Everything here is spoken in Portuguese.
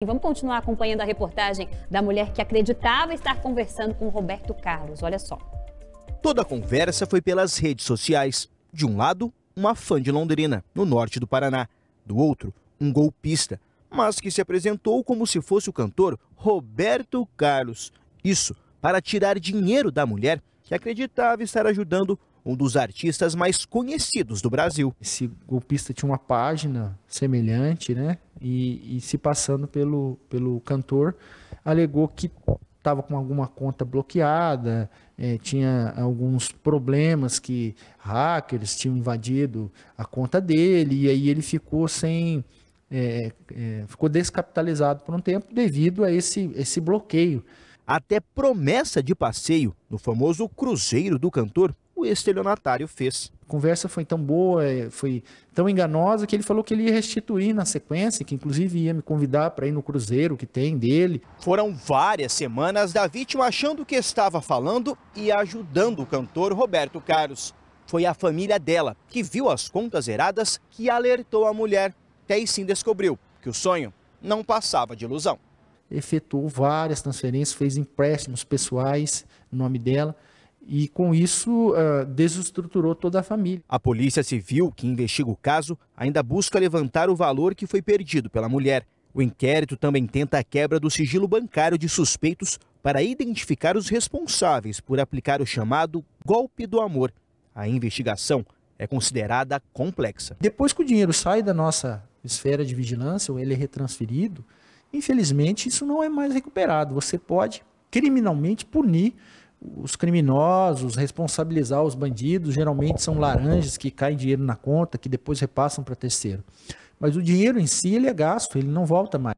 E vamos continuar acompanhando a reportagem da mulher que acreditava estar conversando com Roberto Carlos. Olha só. Toda a conversa foi pelas redes sociais. De um lado, uma fã de Londrina, no norte do Paraná. Do outro, um golpista, mas que se apresentou como se fosse o cantor Roberto Carlos. Isso para tirar dinheiro da mulher que acreditava estar ajudando um dos artistas mais conhecidos do Brasil. Esse golpista tinha uma página semelhante, né? e, e se passando pelo, pelo cantor, alegou que estava com alguma conta bloqueada, é, tinha alguns problemas que hackers tinham invadido a conta dele, e aí ele ficou sem. É, é, ficou descapitalizado por um tempo devido a esse, esse bloqueio. Até promessa de passeio no famoso Cruzeiro do Cantor, o estelionatário fez conversa foi tão boa, é, foi tão enganosa, que ele falou que ele ia restituir na sequência, que inclusive ia me convidar para ir no cruzeiro que tem dele. Foram várias semanas da vítima achando que estava falando e ajudando o cantor Roberto Carlos. Foi a família dela, que viu as contas eradas, que alertou a mulher, até aí sim descobriu que o sonho não passava de ilusão. Efetuou várias transferências, fez empréstimos pessoais no nome dela e com isso uh, desestruturou toda a família. A Polícia Civil, que investiga o caso, ainda busca levantar o valor que foi perdido pela mulher. O inquérito também tenta a quebra do sigilo bancário de suspeitos para identificar os responsáveis por aplicar o chamado golpe do amor. A investigação é considerada complexa. Depois que o dinheiro sai da nossa esfera de vigilância ou ele é retransferido, infelizmente isso não é mais recuperado. Você pode criminalmente punir os criminosos, responsabilizar os bandidos, geralmente são laranjas que caem dinheiro na conta, que depois repassam para terceiro. Mas o dinheiro em si ele é gasto, ele não volta mais.